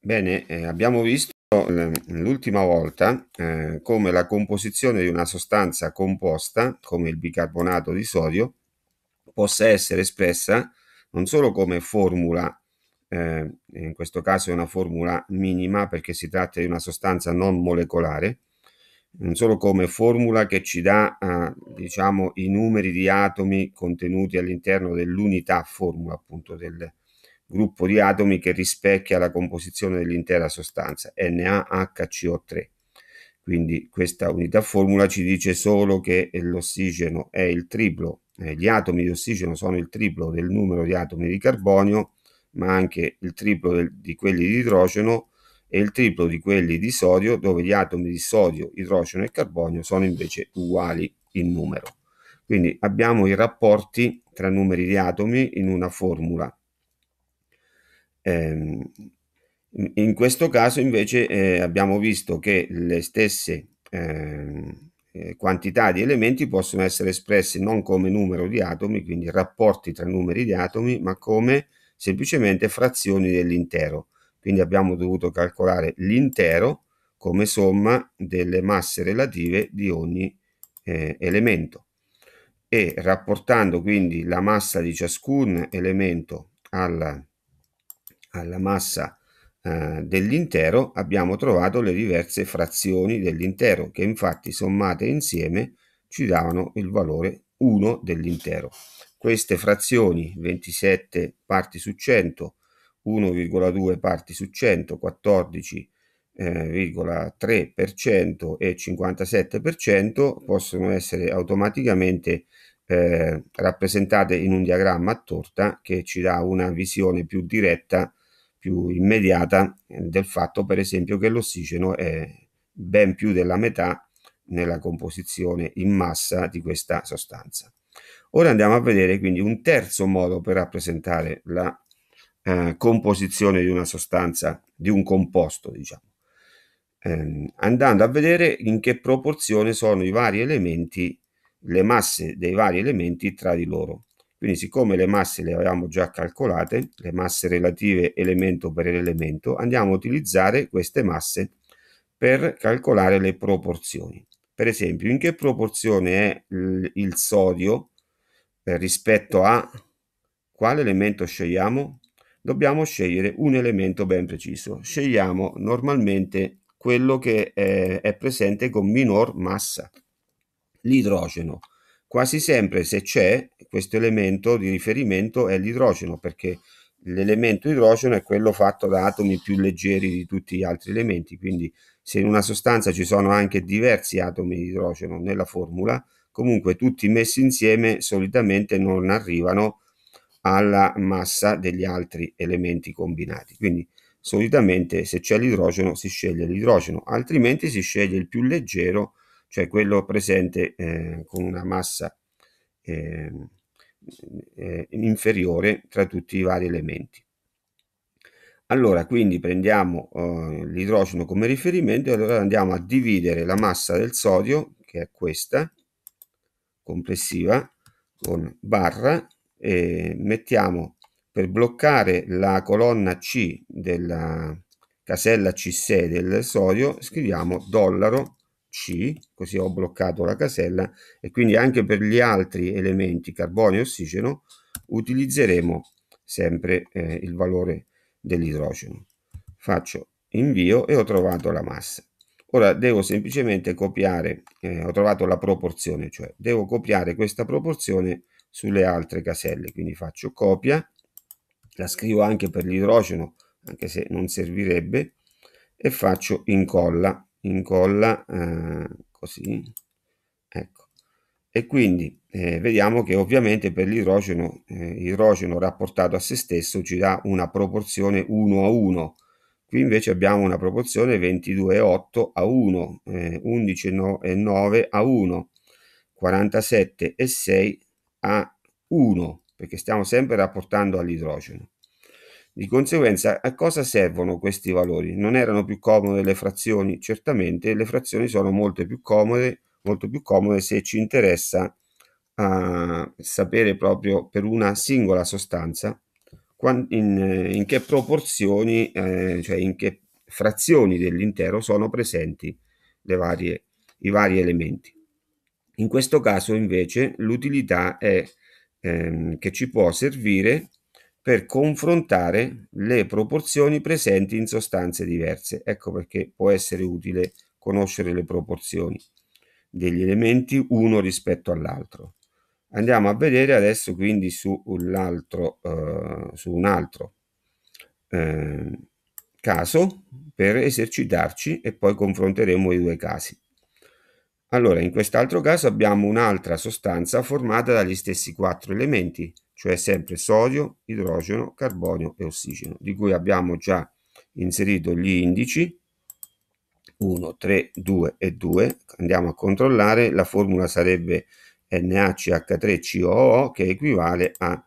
Bene, eh, abbiamo visto ehm, l'ultima volta eh, come la composizione di una sostanza composta, come il bicarbonato di sodio, possa essere espressa non solo come formula, eh, in questo caso è una formula minima perché si tratta di una sostanza non molecolare, non solo come formula che ci dà eh, diciamo, i numeri di atomi contenuti all'interno dell'unità formula appunto del, gruppo di atomi che rispecchia la composizione dell'intera sostanza, NaHCO3. Quindi questa unità formula ci dice solo che l'ossigeno è il triplo, eh, gli atomi di ossigeno sono il triplo del numero di atomi di carbonio, ma anche il triplo del, di quelli di idrogeno e il triplo di quelli di sodio, dove gli atomi di sodio, idrogeno e carbonio sono invece uguali in numero. Quindi abbiamo i rapporti tra numeri di atomi in una formula eh, in questo caso invece eh, abbiamo visto che le stesse ehm, eh, quantità di elementi possono essere espresse non come numero di atomi, quindi rapporti tra numeri di atomi, ma come semplicemente frazioni dell'intero. Quindi abbiamo dovuto calcolare l'intero come somma delle masse relative di ogni eh, elemento e rapportando quindi la massa di ciascun elemento alla alla massa eh, dell'intero abbiamo trovato le diverse frazioni dell'intero che infatti sommate insieme ci davano il valore 1 dell'intero. Queste frazioni 27 parti su 100, 1,2 parti su 100, 14 3% e 57% possono essere automaticamente eh, rappresentate in un diagramma a torta che ci dà una visione più diretta più immediata del fatto per esempio che l'ossigeno è ben più della metà nella composizione in massa di questa sostanza. Ora andiamo a vedere quindi un terzo modo per rappresentare la eh, composizione di una sostanza, di un composto diciamo, ehm, andando a vedere in che proporzione sono i vari elementi, le masse dei vari elementi tra di loro. Quindi siccome le masse le avevamo già calcolate, le masse relative elemento per elemento, andiamo a utilizzare queste masse per calcolare le proporzioni. Per esempio, in che proporzione è il sodio rispetto a quale elemento scegliamo? Dobbiamo scegliere un elemento ben preciso. Scegliamo normalmente quello che è, presente con minor massa, l'idrogeno. Quasi sempre se c'è questo elemento di riferimento è l'idrogeno, perché l'elemento idrogeno è quello fatto da atomi più leggeri di tutti gli altri elementi, quindi se in una sostanza ci sono anche diversi atomi di idrogeno nella formula, comunque tutti messi insieme solitamente non arrivano alla massa degli altri elementi combinati. Quindi solitamente se c'è l'idrogeno si sceglie l'idrogeno, altrimenti si sceglie il più leggero, cioè quello presente eh, con una massa eh, eh, inferiore tra tutti i vari elementi. Allora, quindi prendiamo eh, l'idrogeno come riferimento e allora andiamo a dividere la massa del sodio, che è questa, complessiva, con barra, e mettiamo per bloccare la colonna C della casella C6 del sodio, scriviamo dollaro c, così ho bloccato la casella e quindi anche per gli altri elementi carbonio e ossigeno utilizzeremo sempre eh, il valore dell'idrogeno. Faccio invio e ho trovato la massa. Ora devo semplicemente copiare, eh, ho trovato la proporzione, cioè devo copiare questa proporzione sulle altre caselle, quindi faccio copia, la scrivo anche per l'idrogeno, anche se non servirebbe, e faccio incolla incolla eh, così, ecco. E quindi eh, vediamo che ovviamente per l'idrogeno, eh, idrogeno rapportato a se stesso ci dà una proporzione 1 a 1, qui invece abbiamo una proporzione 22,8 a 1, eh, 11,9 a 1, 47,6 a 1, perché stiamo sempre rapportando all'idrogeno. Di conseguenza, a cosa servono questi valori? Non erano più comode le frazioni? Certamente le frazioni sono molto più comode, molto più comode se ci interessa uh, sapere proprio per una singola sostanza in, in, che proporzioni, eh, cioè in che frazioni dell'intero sono presenti varie, i vari elementi. In questo caso invece l'utilità è ehm, che ci può servire per confrontare le proporzioni presenti in sostanze diverse. Ecco perché può essere utile conoscere le proporzioni degli elementi uno rispetto all'altro. Andiamo a vedere adesso quindi su, eh, su un altro eh, caso per esercitarci e poi confronteremo i due casi. Allora, in quest'altro caso abbiamo un'altra sostanza formata dagli stessi quattro elementi, cioè sempre sodio, idrogeno, carbonio e ossigeno, di cui abbiamo già inserito gli indici 1, 3, 2 e 2. Andiamo a controllare, la formula sarebbe NaCH3COO che equivale a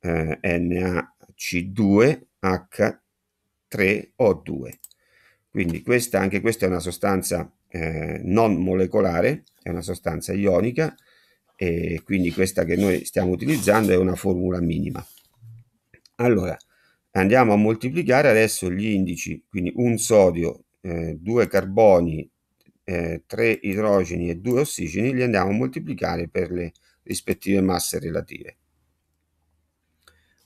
eh, NaC2H3O2. Quindi questa, anche questa è una sostanza eh, non molecolare, è una sostanza ionica e quindi questa che noi stiamo utilizzando è una formula minima. Allora, andiamo a moltiplicare adesso gli indici, quindi un sodio, eh, due carboni, eh, tre idrogeni e due ossigeni, li andiamo a moltiplicare per le rispettive masse relative,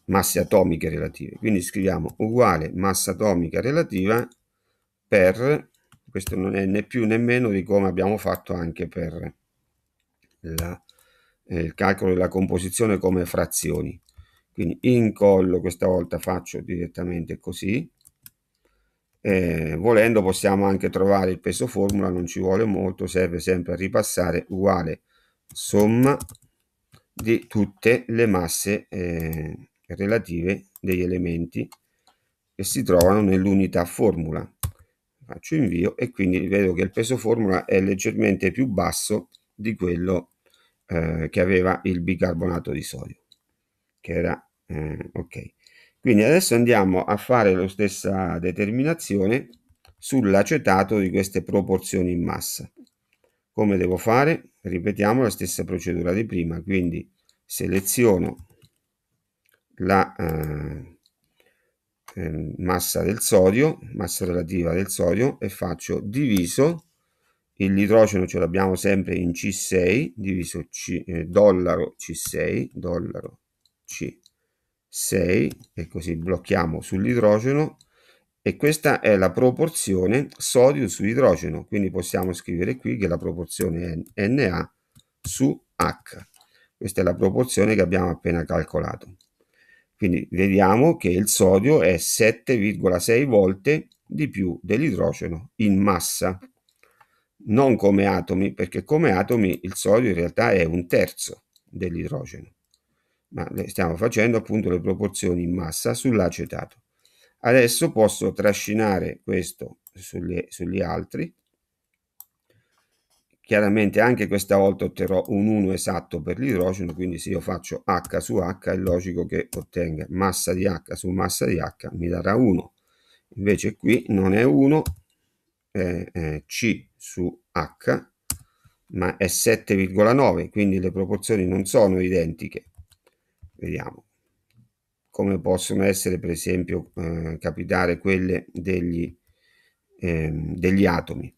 masse atomiche relative. Quindi scriviamo uguale massa atomica relativa per questo non è né più né meno di come abbiamo fatto anche per la, eh, il calcolo della composizione come frazioni. Quindi incollo questa volta faccio direttamente così. Eh, volendo possiamo anche trovare il peso formula, non ci vuole molto, serve sempre a ripassare uguale somma di tutte le masse eh, relative degli elementi che si trovano nell'unità formula faccio invio e quindi vedo che il peso formula è leggermente più basso di quello eh, che aveva il bicarbonato di sodio che era eh, ok quindi adesso andiamo a fare la stessa determinazione sull'acetato di queste proporzioni in massa come devo fare ripetiamo la stessa procedura di prima quindi seleziono la eh, eh, massa del sodio, massa relativa del sodio e faccio diviso l'idrogeno ce l'abbiamo sempre in C6 diviso C, eh, dollaro C6 dollaro C6 e così blocchiamo sull'idrogeno e questa è la proporzione sodio su idrogeno quindi possiamo scrivere qui che la proporzione è Na su H questa è la proporzione che abbiamo appena calcolato quindi vediamo che il sodio è 7,6 volte di più dell'idrogeno in massa, non come atomi, perché come atomi il sodio in realtà è un terzo dell'idrogeno, ma stiamo facendo appunto le proporzioni in massa sull'acetato. Adesso posso trascinare questo sulle, sugli altri Chiaramente anche questa volta otterrò un 1 esatto per l'idrogeno, quindi se io faccio H su H è logico che ottenga massa di H su massa di H mi darà 1. Invece qui non è 1, è, è C su H, ma è 7,9, quindi le proporzioni non sono identiche. Vediamo come possono essere per esempio eh, capitare quelle degli, eh, degli atomi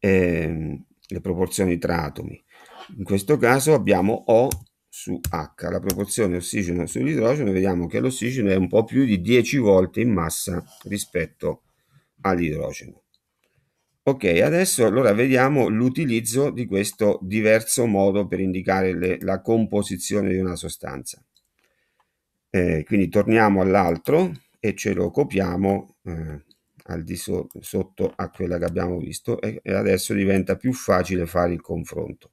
eh, le proporzioni tra atomi. In questo caso abbiamo O su H, la proporzione ossigeno sull'idrogeno, vediamo che l'ossigeno è un po' più di 10 volte in massa rispetto all'idrogeno. Ok, adesso allora vediamo l'utilizzo di questo diverso modo per indicare le, la composizione di una sostanza. Eh, quindi torniamo all'altro e ce lo copiamo eh, al di so- sotto a quella che abbiamo visto e, e, adesso diventa più facile fare il confronto.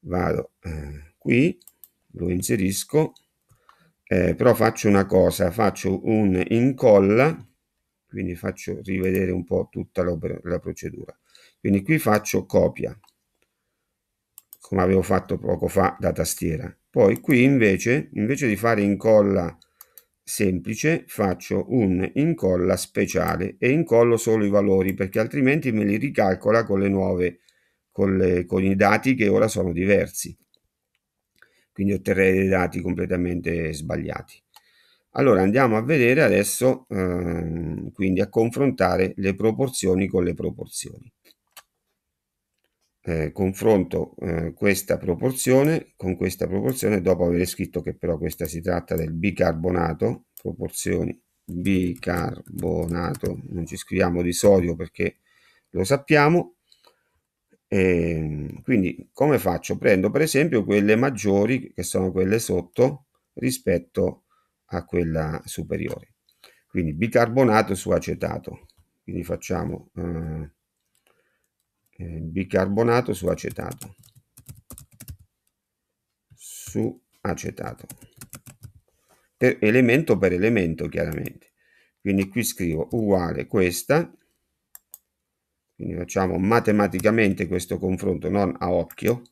Vado eh, qui, lo inserisco, eh, però faccio una cosa, faccio un incolla, quindi faccio rivedere un po' tutta la, la procedura. Quindi qui faccio copia, come avevo fatto poco fa da tastiera. Poi qui invece, invece di fare incolla semplice faccio un incolla speciale e incollo solo i valori perché altrimenti me li ricalcola con le nuove con, le, con i dati che ora sono diversi quindi otterrei dei dati completamente sbagliati allora andiamo a vedere adesso ehm, quindi a confrontare le proporzioni con le proporzioni eh, confronto eh, questa proporzione con questa proporzione dopo aver scritto che però questa si tratta del bicarbonato, proporzioni bicarbonato, non ci scriviamo di sodio perché lo sappiamo, e ehm, quindi come faccio? Prendo per esempio quelle maggiori che sono quelle sotto rispetto a quella superiore, quindi bicarbonato su acetato, quindi facciamo... Eh, eh, bicarbonato su acetato su acetato per elemento per elemento chiaramente quindi qui scrivo uguale questa quindi facciamo matematicamente questo confronto non a occhio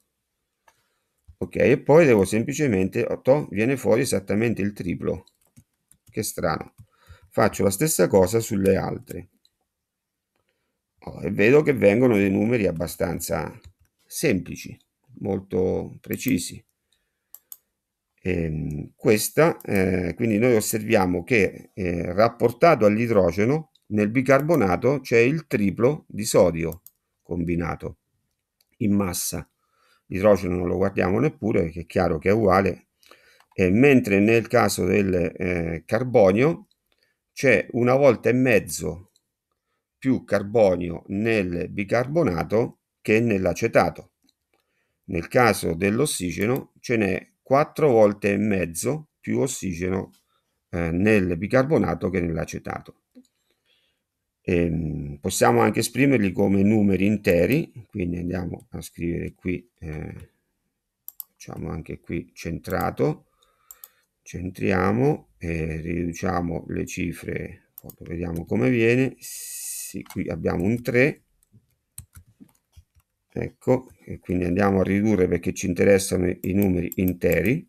ok e poi devo semplicemente oh, to, viene fuori esattamente il triplo che strano faccio la stessa cosa sulle altre Oh, e vedo che vengono dei numeri abbastanza semplici, molto precisi. E ehm, questa, eh, quindi noi osserviamo che eh, rapportato all'idrogeno nel bicarbonato c'è il triplo di sodio combinato in massa. L'idrogeno non lo guardiamo neppure, perché è chiaro che è uguale, e mentre nel caso del eh, carbonio c'è una volta e mezzo più carbonio nel bicarbonato che nell'acetato. Nel caso dell'ossigeno ce n'è 4 volte e mezzo più ossigeno eh, nel bicarbonato che nell'acetato. E, ehm, possiamo anche esprimerli come numeri interi, quindi andiamo a scrivere qui, eh, facciamo anche qui centrato, centriamo e riduciamo le cifre, vediamo come viene, ragazzi qui abbiamo un 3 ecco e quindi andiamo a ridurre perché ci interessano i numeri interi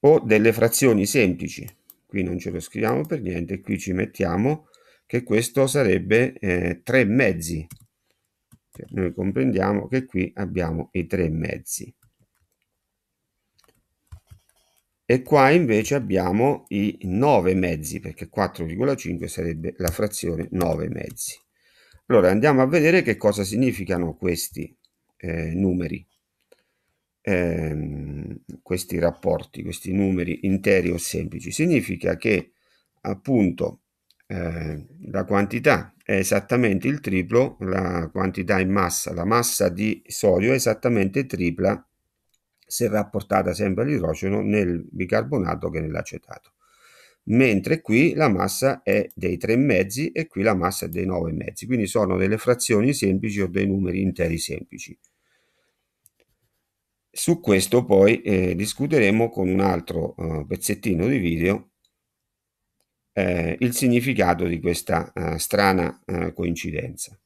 o delle frazioni semplici qui non ce lo scriviamo per niente qui ci mettiamo che questo sarebbe eh, tre mezzi cioè, noi comprendiamo che qui abbiamo i 3 mezzi e qua invece abbiamo i 9 mezzi perché 4,5 sarebbe la frazione 9 mezzi allora andiamo a vedere che cosa significano questi eh, numeri eh, questi rapporti questi numeri interi o semplici significa che appunto eh, la quantità è esattamente il triplo la quantità in massa la massa di sodio è esattamente tripla se rapportata sempre all'idrogeno nel bicarbonato che nell'acetato. Mentre qui la massa è dei mezzi e qui la massa è dei mezzi, quindi sono delle frazioni semplici o dei numeri interi semplici. Su questo poi eh, discuteremo con un altro eh, pezzettino di video eh, il significato di questa eh, strana eh, coincidenza.